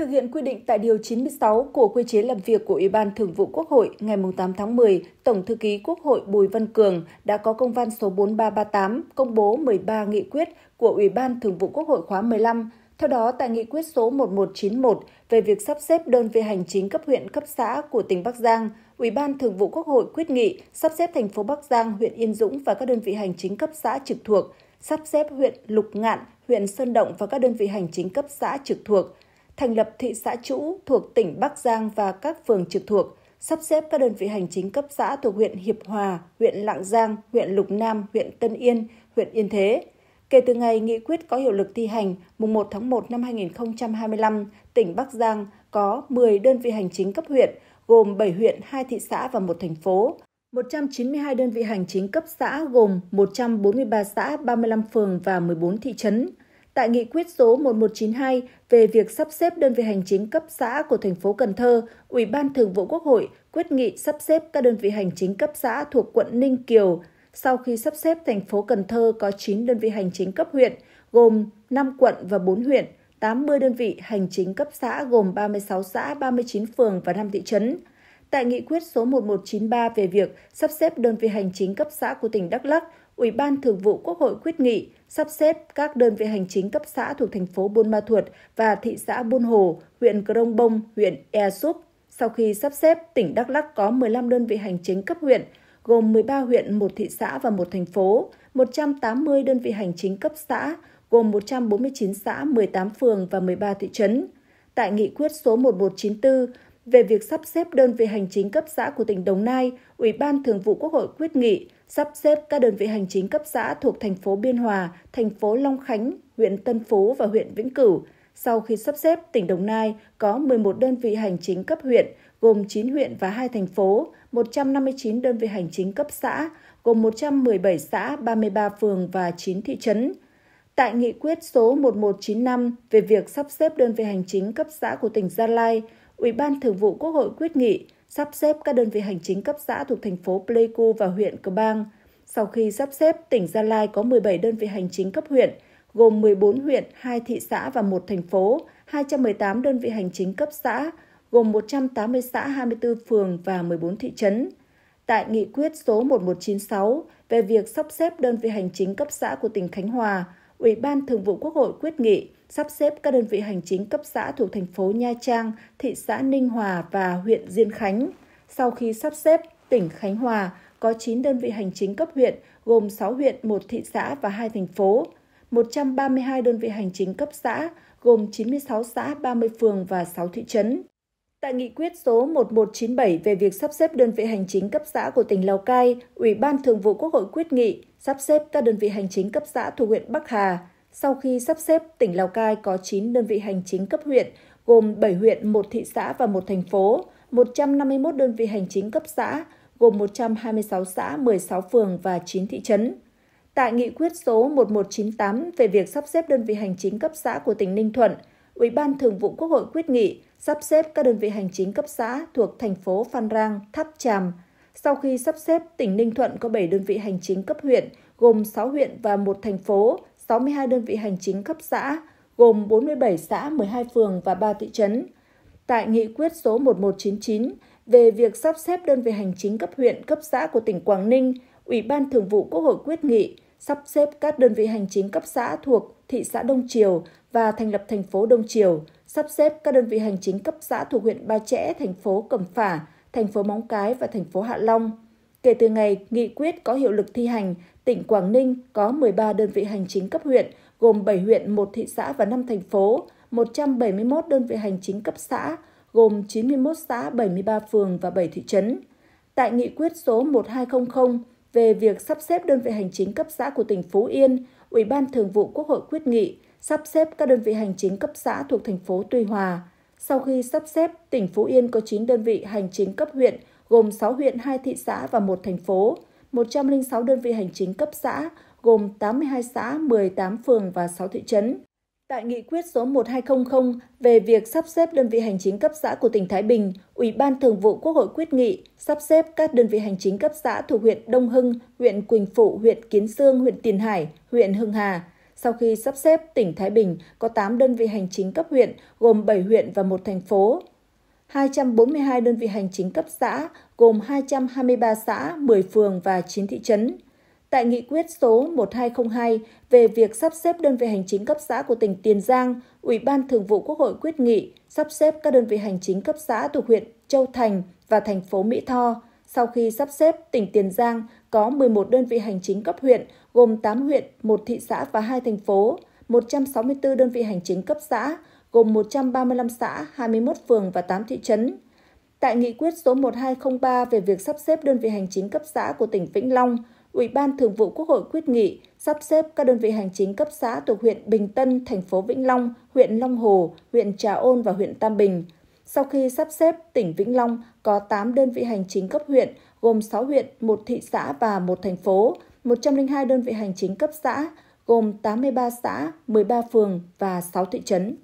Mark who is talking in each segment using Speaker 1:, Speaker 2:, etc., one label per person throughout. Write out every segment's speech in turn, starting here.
Speaker 1: Thực hiện quy định tại Điều 96 của Quy chế làm việc của Ủy ban Thường vụ Quốc hội ngày 8 tháng 10, Tổng Thư ký Quốc hội Bùi Văn Cường đã có công văn số 4338 công bố 13 nghị quyết của Ủy ban Thường vụ Quốc hội khóa 15. Theo đó, tại nghị quyết số 1191 về việc sắp xếp đơn vị hành chính cấp huyện cấp xã của tỉnh Bắc Giang, Ủy ban Thường vụ Quốc hội quyết nghị sắp xếp thành phố Bắc Giang, huyện Yên Dũng và các đơn vị hành chính cấp xã trực thuộc, sắp xếp huyện Lục Ngạn, huyện Sơn Động và các đơn vị hành chính cấp xã trực thuộc – thành lập thị xã chủ thuộc tỉnh Bắc Giang và các phường trực thuộc, sắp xếp các đơn vị hành chính cấp xã thuộc huyện Hiệp Hòa, huyện Lạng Giang, huyện Lục Nam, huyện Tân Yên, huyện Yên Thế. Kể từ ngày nghị quyết có hiệu lực thi hành, mùng 1 tháng 1 năm 2025, tỉnh Bắc Giang có 10 đơn vị hành chính cấp huyện, gồm 7 huyện, 2 thị xã và một thành phố. 192 đơn vị hành chính cấp xã gồm 143 xã, 35 phường và 14 thị trấn tại nghị quyết số 1192 về việc sắp xếp đơn vị hành chính cấp xã của thành phố Cần Thơ, Ủy ban Thường vụ Quốc hội quyết nghị sắp xếp các đơn vị hành chính cấp xã thuộc quận Ninh Kiều. Sau khi sắp xếp thành phố Cần Thơ có 9 đơn vị hành chính cấp huyện, gồm 5 quận và 4 huyện, 80 đơn vị hành chính cấp xã gồm 36 xã, 39 phường và 5 thị trấn. Tại nghị quyết số 1193 về việc sắp xếp đơn vị hành chính cấp xã của tỉnh Đắk Lắk, Ủy ban Thường vụ Quốc hội quyết nghị sắp xếp các đơn vị hành chính cấp xã thuộc thành phố Buôn Ma Thuột và thị xã Buôn Hồ, huyện Crong Bông, huyện Ea Súp. Sau khi sắp xếp, tỉnh Đắk Lắk có 15 đơn vị hành chính cấp huyện, gồm 13 huyện, một thị xã và một thành phố, 180 đơn vị hành chính cấp xã, gồm 149 xã, 18 phường và 13 thị trấn. Tại nghị quyết số 1194 về việc sắp xếp đơn vị hành chính cấp xã của tỉnh Đồng Nai, Ủy ban Thường vụ Quốc hội quyết nghị sắp xếp các đơn vị hành chính cấp xã thuộc thành phố Biên Hòa, thành phố Long Khánh, huyện Tân Phú và huyện Vĩnh Cửu. Sau khi sắp xếp, tỉnh Đồng Nai có 11 đơn vị hành chính cấp huyện, gồm 9 huyện và 2 thành phố, 159 đơn vị hành chính cấp xã, gồm 117 xã, 33 phường và 9 thị trấn. Tại nghị quyết số 1195 về việc sắp xếp đơn vị hành chính cấp xã của tỉnh Gia Lai, Ủy ban Thường vụ Quốc hội quyết nghị sắp xếp các đơn vị hành chính cấp xã thuộc thành phố Pleiku và huyện Cờ Bang. Sau khi sắp xếp, tỉnh Gia Lai có 17 đơn vị hành chính cấp huyện, gồm 14 huyện, 2 thị xã và 1 thành phố, 218 đơn vị hành chính cấp xã, gồm 180 xã 24 phường và 14 thị trấn. Tại nghị quyết số 1196 về việc sắp xếp đơn vị hành chính cấp xã của tỉnh Khánh Hòa, Ủy ban Thường vụ Quốc hội quyết nghị sắp xếp các đơn vị hành chính cấp xã thuộc thành phố Nha Trang, thị xã Ninh Hòa và huyện Diên Khánh. Sau khi sắp xếp, tỉnh Khánh Hòa có 9 đơn vị hành chính cấp huyện, gồm 6 huyện, 1 thị xã và 2 thành phố. 132 đơn vị hành chính cấp xã, gồm 96 xã, 30 phường và 6 thị trấn. Tại nghị quyết số 1197 về việc sắp xếp đơn vị hành chính cấp xã của tỉnh Lào Cai, Ủy ban Thường vụ Quốc hội quyết nghị sắp xếp các đơn vị hành chính cấp xã thuộc huyện Bắc Hà. Sau khi sắp xếp, tỉnh Lào Cai có 9 đơn vị hành chính cấp huyện, gồm 7 huyện, 1 thị xã và 1 thành phố, 151 đơn vị hành chính cấp xã, gồm 126 xã, 16 phường và 9 thị trấn. Tại nghị quyết số 1198 về việc sắp xếp đơn vị hành chính cấp xã của tỉnh Ninh Thuận, Ủy ban Thường vụ Quốc hội quyết nghị sắp xếp các đơn vị hành chính cấp xã thuộc thành phố Phan Rang, Tháp Tràm. Sau khi sắp xếp, tỉnh Ninh Thuận có 7 đơn vị hành chính cấp huyện, gồm 6 huyện và một thành phố, 62 đơn vị hành chính cấp xã, gồm 47 xã, 12 phường và 3 thị trấn. Tại nghị quyết số 1199 về việc sắp xếp đơn vị hành chính cấp huyện, cấp xã của tỉnh Quảng Ninh, Ủy ban Thường vụ Quốc hội quyết nghị sắp xếp các đơn vị hành chính cấp xã thuộc thị xã Đông Triều và thành lập thành phố Đông Triều, sắp xếp các đơn vị hành chính cấp xã thuộc huyện Ba Chẽ, thành phố Cẩm Phả, thành phố Móng Cái và thành phố Hạ Long. Kể từ ngày nghị quyết có hiệu lực thi hành, tỉnh Quảng Ninh có 13 đơn vị hành chính cấp huyện, gồm 7 huyện, 1 thị xã và 5 thành phố, 171 đơn vị hành chính cấp xã, gồm 91 xã, 73 phường và 7 thị trấn. Tại nghị quyết số 1200 về việc sắp xếp đơn vị hành chính cấp xã của tỉnh Phú Yên, Ủy ban Thường vụ Quốc hội quyết nghị sắp xếp các đơn vị hành chính cấp xã thuộc thành phố Tuy Hòa. Sau khi sắp xếp, tỉnh Phú Yên có 9 đơn vị hành chính cấp huyện, gồm 6 huyện, 2 thị xã và 1 thành phố, 106 đơn vị hành chính cấp xã, gồm 82 xã, 18 phường và 6 thị trấn. Tại nghị quyết số 1200 về việc sắp xếp đơn vị hành chính cấp xã của tỉnh Thái Bình, Ủy ban Thường vụ Quốc hội quyết nghị sắp xếp các đơn vị hành chính cấp xã thuộc huyện Đông Hưng, huyện Quỳnh Phụ, huyện Kiến Sương, huyện Tiền Hải, huyện Hưng Hà. Sau khi sắp xếp, tỉnh Thái Bình có 8 đơn vị hành chính cấp huyện, gồm 7 huyện và một thành phố. 242 đơn vị hành chính cấp xã, gồm 223 xã, 10 phường và 9 thị trấn tại nghị quyết số 1202 về việc sắp xếp đơn vị hành chính cấp xã của tỉnh Tiền Giang, Ủy ban Thường vụ Quốc hội quyết nghị sắp xếp các đơn vị hành chính cấp xã thuộc huyện Châu Thành và thành phố Mỹ Tho. Sau khi sắp xếp, tỉnh Tiền Giang có 11 đơn vị hành chính cấp huyện, gồm 8 huyện, 1 thị xã và 2 thành phố, 164 đơn vị hành chính cấp xã, gồm 135 xã, 21 phường và 8 thị trấn. Tại nghị quyết số 1203 về việc sắp xếp đơn vị hành chính cấp xã của tỉnh Vĩnh Long, Ủy ban Thường vụ Quốc hội quyết nghị sắp xếp các đơn vị hành chính cấp xã thuộc huyện Bình Tân, thành phố Vĩnh Long, huyện Long Hồ, huyện Trà Ôn và huyện Tam Bình. Sau khi sắp xếp, tỉnh Vĩnh Long có 8 đơn vị hành chính cấp huyện, gồm 6 huyện, 1 thị xã và 1 thành phố, 102 đơn vị hành chính cấp xã, gồm 83 xã, 13 phường và 6 thị trấn.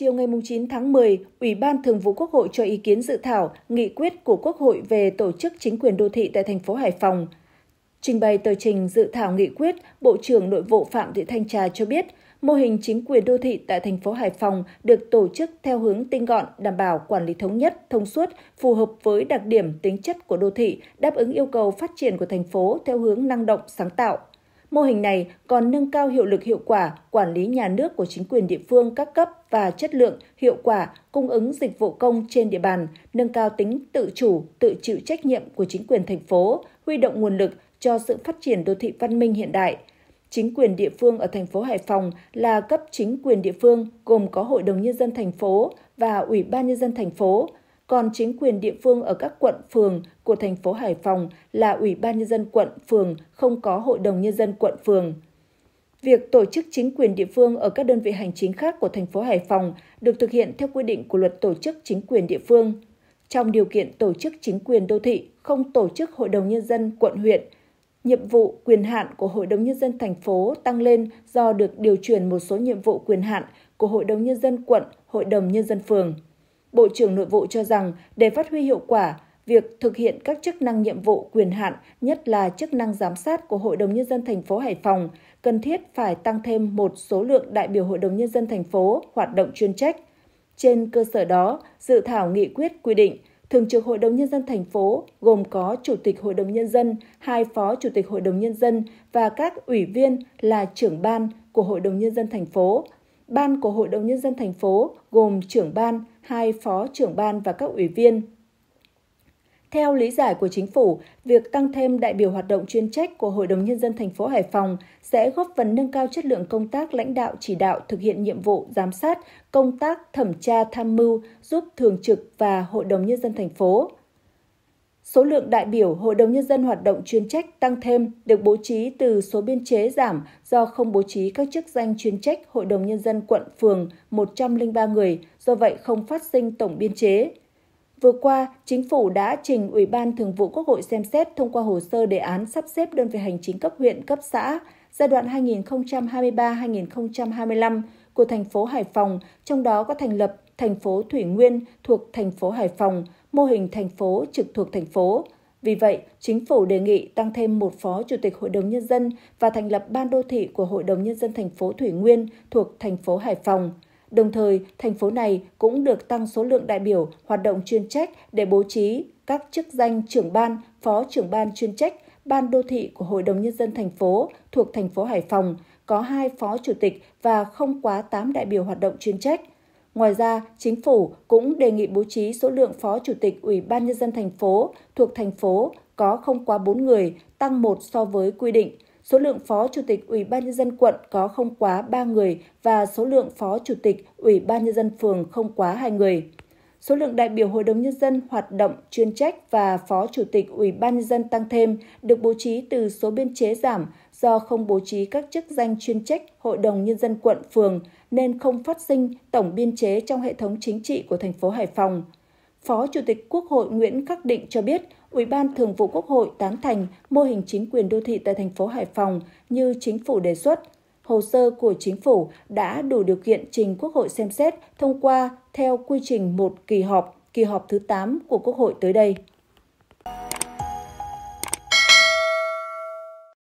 Speaker 1: Chiều ngày 9 tháng 10, Ủy ban Thường vụ Quốc hội cho ý kiến dự thảo nghị quyết của Quốc hội về tổ chức chính quyền đô thị tại thành phố Hải Phòng. Trình bày tờ trình dự thảo nghị quyết, Bộ trưởng Nội vụ Phạm Thị Thanh Trà cho biết, mô hình chính quyền đô thị tại thành phố Hải Phòng được tổ chức theo hướng tinh gọn, đảm bảo quản lý thống nhất, thông suốt, phù hợp với đặc điểm tính chất của đô thị, đáp ứng yêu cầu phát triển của thành phố theo hướng năng động, sáng tạo, Mô hình này còn nâng cao hiệu lực hiệu quả quản lý nhà nước của chính quyền địa phương các cấp và chất lượng, hiệu quả cung ứng dịch vụ công trên địa bàn, nâng cao tính tự chủ, tự chịu trách nhiệm của chính quyền thành phố, huy động nguồn lực cho sự phát triển đô thị văn minh hiện đại. Chính quyền địa phương ở thành phố Hải Phòng là cấp chính quyền địa phương gồm có Hội đồng nhân dân thành phố và Ủy ban nhân dân thành phố, còn chính quyền địa phương ở các quận phường của thành phố Hải Phòng là Ủy ban nhân dân quận phường không có Hội đồng nhân dân quận phường. Việc tổ chức chính quyền địa phương ở các đơn vị hành chính khác của thành phố Hải Phòng được thực hiện theo quy định của luật tổ chức chính quyền địa phương. Trong điều kiện tổ chức chính quyền đô thị không tổ chức Hội đồng nhân dân quận huyện, nhiệm vụ quyền hạn của Hội đồng nhân dân thành phố tăng lên do được điều chuyển một số nhiệm vụ quyền hạn của Hội đồng nhân dân quận, Hội đồng nhân dân phường. Bộ trưởng Nội vụ cho rằng để phát huy hiệu quả, việc thực hiện các chức năng nhiệm vụ quyền hạn, nhất là chức năng giám sát của Hội đồng nhân dân thành phố Hải Phòng, cần thiết phải tăng thêm một số lượng đại biểu Hội đồng nhân dân thành phố hoạt động chuyên trách. Trên cơ sở đó, dự thảo nghị quyết quy định Thường trực Hội đồng Nhân dân thành phố gồm có Chủ tịch Hội đồng Nhân dân, hai Phó Chủ tịch Hội đồng Nhân dân và các ủy viên là trưởng ban của Hội đồng Nhân dân thành phố Ban của Hội đồng Nhân dân thành phố gồm trưởng ban, hai phó trưởng ban và các ủy viên. Theo lý giải của chính phủ, việc tăng thêm đại biểu hoạt động chuyên trách của Hội đồng Nhân dân thành phố Hải Phòng sẽ góp phần nâng cao chất lượng công tác lãnh đạo chỉ đạo thực hiện nhiệm vụ giám sát, công tác thẩm tra tham mưu giúp thường trực và Hội đồng Nhân dân thành phố Số lượng đại biểu Hội đồng Nhân dân hoạt động chuyên trách tăng thêm được bố trí từ số biên chế giảm do không bố trí các chức danh chuyên trách Hội đồng Nhân dân quận phường 103 người, do vậy không phát sinh tổng biên chế. Vừa qua, Chính phủ đã trình Ủy ban Thường vụ Quốc hội xem xét thông qua hồ sơ đề án sắp xếp đơn vị hành chính cấp huyện, cấp xã giai đoạn 2023-2025 của thành phố Hải Phòng, trong đó có thành lập thành phố Thủy Nguyên thuộc thành phố Hải Phòng – mô hình thành phố trực thuộc thành phố. Vì vậy, chính phủ đề nghị tăng thêm một phó chủ tịch Hội đồng Nhân dân và thành lập ban đô thị của Hội đồng Nhân dân thành phố Thủy Nguyên thuộc thành phố Hải Phòng. Đồng thời, thành phố này cũng được tăng số lượng đại biểu hoạt động chuyên trách để bố trí các chức danh trưởng ban, phó trưởng ban chuyên trách, ban đô thị của Hội đồng Nhân dân thành phố thuộc thành phố Hải Phòng, có hai phó chủ tịch và không quá 8 đại biểu hoạt động chuyên trách – Ngoài ra, chính phủ cũng đề nghị bố trí số lượng phó chủ tịch Ủy ban nhân dân thành phố thuộc thành phố có không quá 4 người, tăng 1 so với quy định. Số lượng phó chủ tịch Ủy ban nhân dân quận có không quá 3 người và số lượng phó chủ tịch Ủy ban nhân dân phường không quá 2 người. Số lượng đại biểu Hội đồng nhân dân hoạt động chuyên trách và phó chủ tịch Ủy ban nhân dân tăng thêm được bố trí từ số biên chế giảm do không bố trí các chức danh chuyên trách Hội đồng Nhân dân quận, phường nên không phát sinh tổng biên chế trong hệ thống chính trị của thành phố Hải Phòng. Phó Chủ tịch Quốc hội Nguyễn Khắc Định cho biết, Ủy ban Thường vụ Quốc hội tán thành mô hình chính quyền đô thị tại thành phố Hải Phòng như chính phủ đề xuất. Hồ sơ của chính phủ đã đủ điều kiện trình Quốc hội xem xét thông qua theo quy trình một kỳ họp, kỳ họp thứ 8 của Quốc hội tới đây.